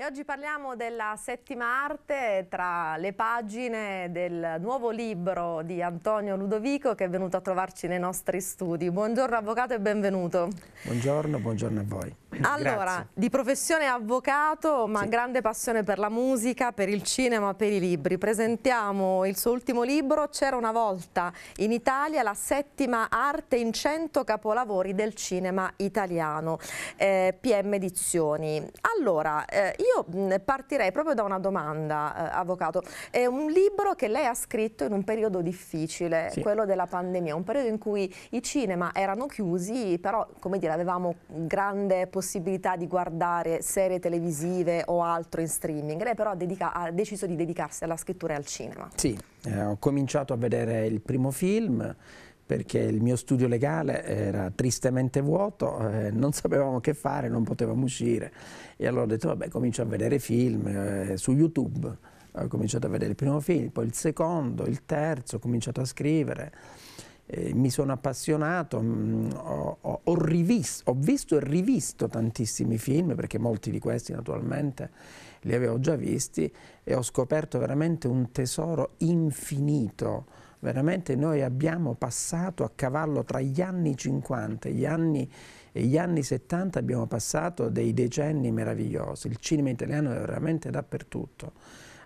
E oggi parliamo della settima arte tra le pagine del nuovo libro di Antonio Ludovico che è venuto a trovarci nei nostri studi. Buongiorno avvocato e benvenuto. Buongiorno, buongiorno a voi. Allora, Grazie. di professione avvocato, ma sì. grande passione per la musica, per il cinema, per i libri. Presentiamo il suo ultimo libro, C'era una volta in Italia, la settima arte in cento capolavori del cinema italiano, eh, PM Edizioni. Allora, eh, io partirei proprio da una domanda, eh, avvocato. È un libro che lei ha scritto in un periodo difficile, sì. quello della pandemia, un periodo in cui i cinema erano chiusi, però, come dire, avevamo grande possibilità possibilità di guardare serie televisive o altro in streaming. Lei però dedica, ha deciso di dedicarsi alla scrittura e al cinema. Sì, eh, ho cominciato a vedere il primo film perché il mio studio legale era tristemente vuoto, eh, non sapevamo che fare, non potevamo uscire. E allora ho detto, vabbè, comincio a vedere film eh, su YouTube. Ho cominciato a vedere il primo film, poi il secondo, il terzo, ho cominciato a scrivere. Eh, mi sono appassionato, mh, mm, ho, ho, ho, rivisto, ho visto e rivisto tantissimi film, perché molti di questi naturalmente li avevo già visti, e ho scoperto veramente un tesoro infinito. Veramente noi abbiamo passato a cavallo tra gli anni 50 gli anni e gli anni 70 abbiamo passato dei decenni meravigliosi, il cinema italiano è veramente dappertutto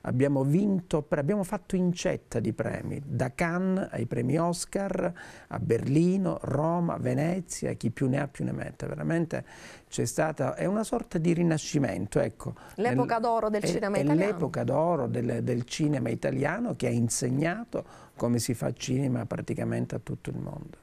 abbiamo vinto, abbiamo fatto incetta di premi, da Cannes ai premi Oscar, a Berlino, Roma, Venezia, chi più ne ha più ne mette, veramente c'è stata, è una sorta di rinascimento, ecco. L'epoca d'oro del è, cinema è italiano. l'epoca d'oro del, del cinema italiano che ha insegnato come si fa cinema praticamente a tutto il mondo.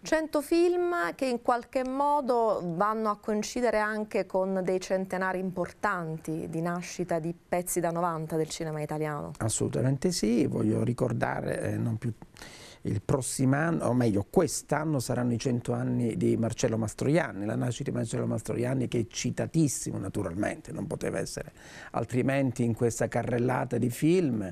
100 film che in qualche modo vanno a coincidere anche con dei centenari importanti di nascita di pezzi da 90 del cinema italiano. Assolutamente sì, voglio ricordare eh, non più il prossimo anno, o meglio quest'anno saranno i 100 anni di Marcello Mastroianni, la nascita di Marcello Mastroianni che è citatissimo naturalmente, non poteva essere altrimenti in questa carrellata di film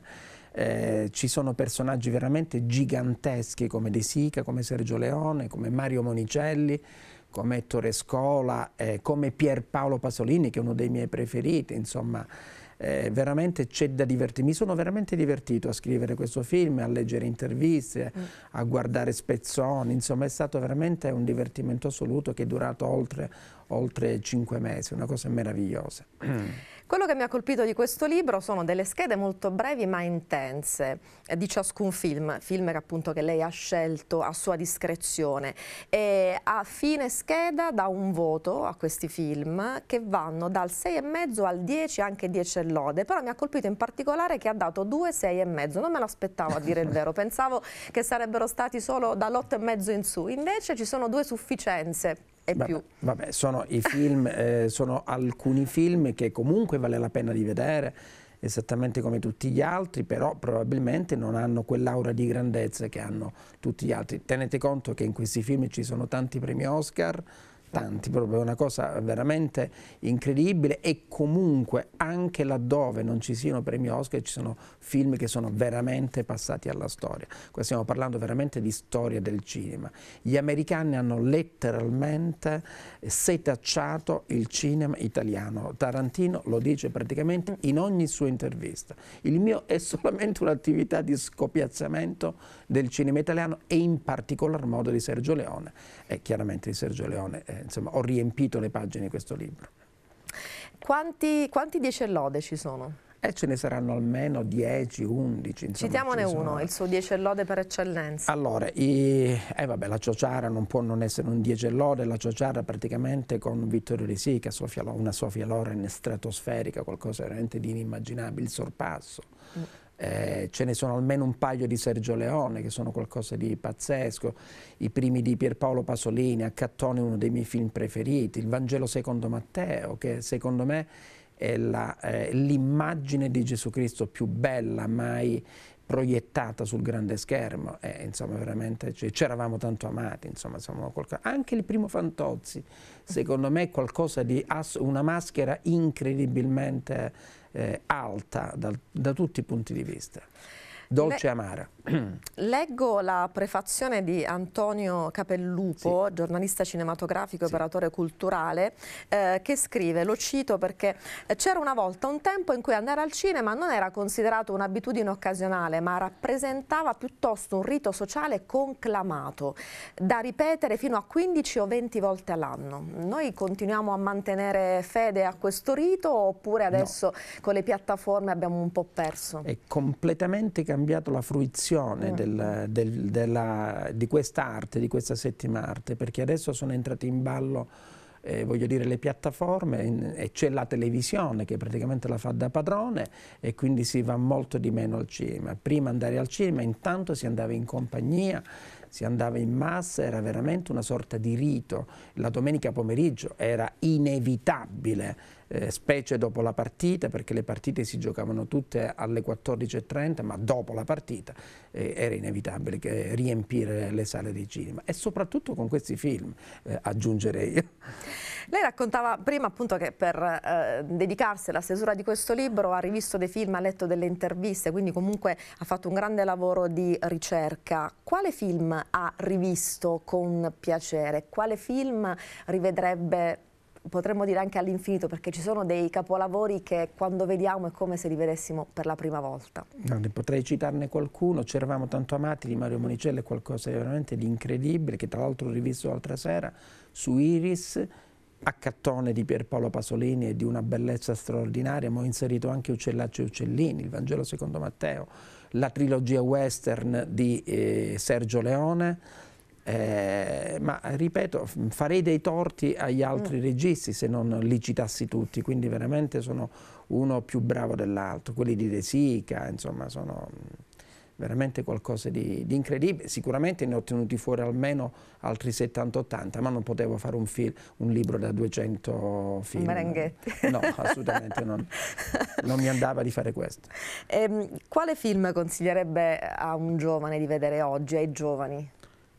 eh, ci sono personaggi veramente giganteschi come De Sica, come Sergio Leone, come Mario Monicelli, come Torrescola, eh, come Pierpaolo Pasolini che è uno dei miei preferiti, insomma eh, veramente c'è da divertirmi. Mi sono veramente divertito a scrivere questo film, a leggere interviste, mm. a guardare spezzoni, insomma è stato veramente un divertimento assoluto che è durato oltre, oltre cinque mesi, una cosa meravigliosa. Quello che mi ha colpito di questo libro sono delle schede molto brevi ma intense eh, di ciascun film, film che appunto che lei ha scelto a sua discrezione e a fine scheda dà un voto a questi film che vanno dal 6,5 al 10, anche 10 e lode, però mi ha colpito in particolare che ha dato 2, 6,5, non me l'aspettavo a dire il vero, pensavo che sarebbero stati solo dall'8,5 in su, invece ci sono due sufficienze e vabbè, più. Vabbè, sono, film, eh, sono alcuni film che comunque vale la pena di vedere, esattamente come tutti gli altri, però probabilmente non hanno quell'aura di grandezza che hanno tutti gli altri. Tenete conto che in questi film ci sono tanti premi Oscar, tanti, proprio una cosa veramente incredibile e comunque anche laddove non ci siano premi Oscar ci sono film che sono veramente passati alla storia. Qua stiamo parlando veramente di storia del cinema. Gli americani hanno letteralmente setacciato il cinema italiano. Tarantino lo dice praticamente in ogni sua intervista. Il mio è solamente un'attività di scopiazzamento del cinema italiano e in particolar modo di Sergio Leone. E chiaramente di Sergio Leone eh, insomma, ho riempito le pagine di questo libro. Quanti, quanti dieci lode ci sono? Eh, ce ne saranno almeno 10, 11. Insomma, Citiamone sono... uno, il suo 10 lode per eccellenza. Allora, i... eh, vabbè, la Ciociara non può non essere un 10 lode, la Ciociara praticamente con Vittorio che Sofia, una Sofia Loren stratosferica, qualcosa veramente di inimmaginabile, il sorpasso. Mm. Eh, ce ne sono almeno un paio di Sergio Leone che sono qualcosa di pazzesco, i primi di Pierpaolo Pasolini, Accattone uno dei miei film preferiti, il Vangelo secondo Matteo che secondo me eh, l'immagine eh, di Gesù Cristo più bella mai proiettata sul grande schermo e eh, insomma veramente ci cioè, eravamo tanto amati insomma siamo qualcosa. anche il primo Fantozzi secondo me è qualcosa di una maschera incredibilmente eh, alta da, da tutti i punti di vista Dolce e amara. Leggo la prefazione di Antonio Capellupo, sì. giornalista cinematografico e sì. operatore culturale, eh, che scrive, lo cito perché eh, c'era una volta un tempo in cui andare al cinema non era considerato un'abitudine occasionale, ma rappresentava piuttosto un rito sociale conclamato, da ripetere fino a 15 o 20 volte all'anno. Noi continuiamo a mantenere fede a questo rito oppure adesso no. con le piattaforme abbiamo un po' perso? È completamente cambiato cambiato la fruizione mm. del, del, della, di quest'arte, di questa settima arte, perché adesso sono entrate in ballo eh, voglio dire, le piattaforme in, e c'è la televisione che praticamente la fa da padrone e quindi si va molto di meno al cinema. Prima andare al cinema intanto si andava in compagnia, si andava in massa, era veramente una sorta di rito. La domenica pomeriggio era inevitabile eh, specie dopo la partita, perché le partite si giocavano tutte alle 14.30, ma dopo la partita eh, era inevitabile riempire le sale di cinema e soprattutto con questi film, eh, aggiungerei Lei raccontava prima appunto che per eh, dedicarsi alla stesura di questo libro ha rivisto dei film, ha letto delle interviste, quindi comunque ha fatto un grande lavoro di ricerca. Quale film ha rivisto con piacere? Quale film rivedrebbe potremmo dire anche all'infinito, perché ci sono dei capolavori che quando vediamo è come se li vedessimo per la prima volta. No, ne potrei citarne qualcuno, C'eravamo tanto amati di Mario Monicelli, qualcosa di veramente di incredibile, che tra l'altro ho rivisto l'altra sera, su Iris, a cattone di Pierpaolo Pasolini e di una bellezza straordinaria, ma ho inserito anche Uccellacci e Uccellini, il Vangelo secondo Matteo, la trilogia western di eh, Sergio Leone, eh, ma ripeto, farei dei torti agli altri mm. registi se non li citassi tutti, quindi veramente sono uno più bravo dell'altro. Quelli di De Sica, insomma, sono mm, veramente qualcosa di, di, incredibile. Sicuramente ne ho tenuti fuori almeno altri 70-80, ma non potevo fare un, film, un libro da 200 film. Maranghetti. No, assolutamente non, non, mi andava di fare questo. E, ehm, quale film consiglierebbe a un giovane di vedere oggi, ai giovani?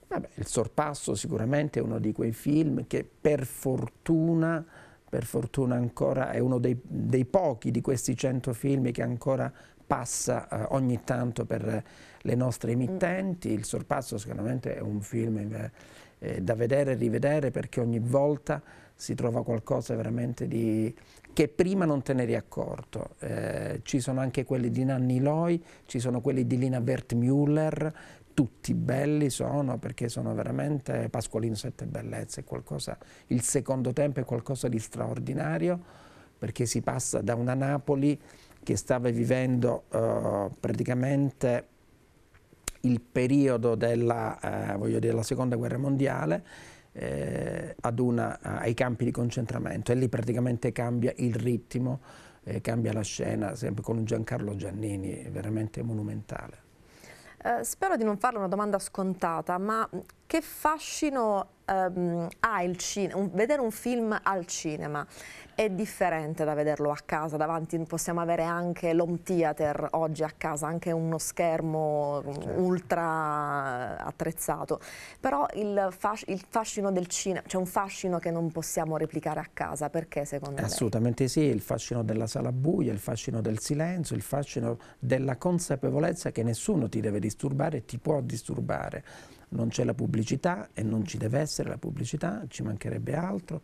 Vabbè, il sorpasso sicuramente è uno di quei film che per fortuna, per fortuna ancora è uno dei, dei pochi di questi 100 film che ancora passa eh, ogni tanto per le nostre emittenti. Il sorpasso sicuramente è un film eh, eh da vedere e rivedere perché ogni volta si trova qualcosa veramente di che prima non te ne eri accorto. Eh, ci sono anche quelli di Nanni Loi, ci sono quelli di Lina Wertmüller, tutti belli sono perché sono veramente Pasqualino Sette Bellezze, qualcosa, il secondo tempo è qualcosa di straordinario perché si passa da una Napoli che stava vivendo eh, praticamente il periodo della, eh, della seconda guerra mondiale eh, una, ai campi di concentramento e lì praticamente cambia il ritmo, eh, cambia la scena, sempre con Giancarlo Giannini, veramente monumentale. Eh, spero di non farle una domanda scontata, ma che fascino um, ha il cinema? vedere un film al cinema è differente da vederlo a casa, davanti possiamo avere anche l'home theater oggi a casa, anche uno schermo mm, certo. ultra attrezzato, però il, fasc il fascino del cinema, c'è cioè un fascino che non possiamo replicare a casa, perché secondo me? Assolutamente lei? sì, il fascino della sala buia, il fascino del silenzio, il fascino della consapevolezza che nessuno ti deve disturbare, ti può disturbare, non c'è la pubblicità pubblicità e non ci deve essere la pubblicità, ci mancherebbe altro,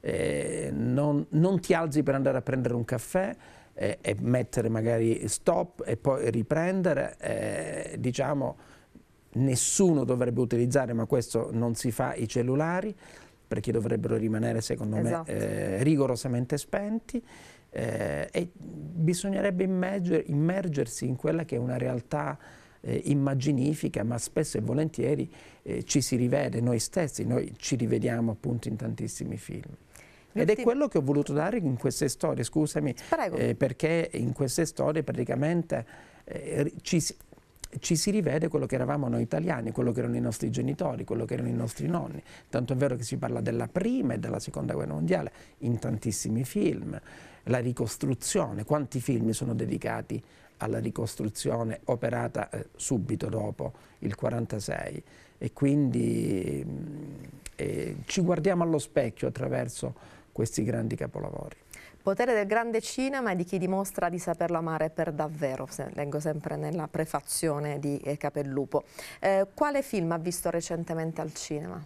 eh, non, non, ti alzi per andare a prendere un caffè eh, e mettere magari stop e poi riprendere, eh, diciamo nessuno dovrebbe utilizzare, ma questo non si fa, i cellulari, perché dovrebbero rimanere secondo esatto. me eh, rigorosamente spenti. Eh, e bisognerebbe immergersi in quella che è una realtà eh, immaginifica, ma spesso e volentieri eh, ci si rivede noi stessi, noi ci rivediamo appunto in tantissimi film. Ed è quello che ho voluto dare in queste storie, scusami, eh, perché in queste storie praticamente eh, ci ci si rivede quello che eravamo noi italiani, quello che erano i nostri genitori, quello che erano i nostri nonni. Tanto è vero che si parla della prima e della seconda guerra mondiale in tantissimi film, la ricostruzione, quanti film sono dedicati alla ricostruzione operata eh, subito dopo il 1946 e quindi mm, eh, ci guardiamo allo specchio attraverso questi grandi capolavori. Potere del grande cinema e di chi dimostra di saperlo amare per davvero, leggo sempre nella prefazione di eh, Capellupo. Eh, quale film ha visto recentemente al cinema?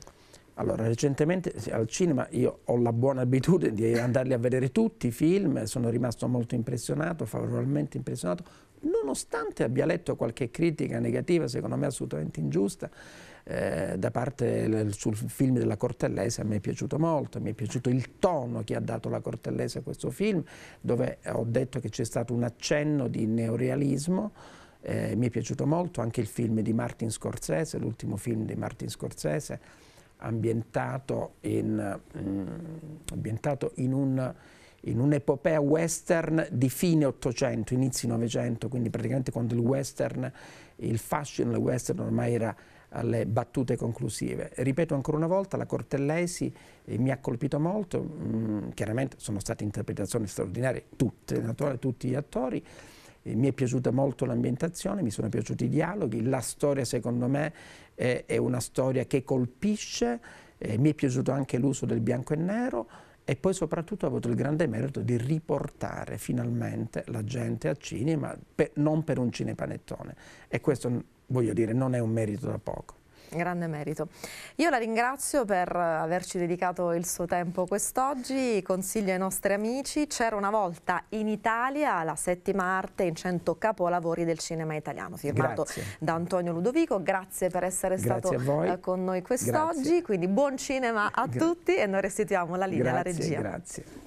Allora, recentemente al cinema io ho la buona abitudine di andarli a vedere tutti i film, sono rimasto molto impressionato, favorevolmente impressionato, nonostante abbia letto qualche critica negativa, secondo me assolutamente ingiusta, eh, da parte sul film della Cortellese, a me è piaciuto molto, mi è piaciuto il tono che ha dato la Cortellese a questo film, dove ho detto che c'è stato un accenno di neorealismo, eh, mi è piaciuto molto anche il film di Martin Scorsese, l'ultimo film di Martin Scorsese, ambientato in, mm, ambientato in un in un'epopea western di fine 800, inizi 900, quindi praticamente quando il western, il fascino del western ormai era alle battute conclusive. Ripeto ancora una volta, la Cortellesi eh, mi ha colpito molto, mm, chiaramente sono state interpretazioni straordinarie, tutte, naturale, tutti gli attori, mi è piaciuta molto l'ambientazione, mi sono piaciuti i dialoghi, la storia secondo me è, è una storia che colpisce, eh, mi è piaciuto anche l'uso del bianco e nero, e poi soprattutto ha avuto il grande merito di riportare finalmente la gente al cinema, per, non per un cinepanettone. E questo, voglio dire, non è un merito da poco. Grande merito. Io la ringrazio per averci dedicato il suo tempo quest'oggi, consiglio ai nostri amici, c'era una volta in Italia la settima arte in 100 capolavori del cinema italiano, firmato grazie. da Antonio Ludovico, grazie per essere stato eh, con noi quest'oggi, quindi buon cinema a Gra tutti e noi restituiamo la linea alla regia. Grazie.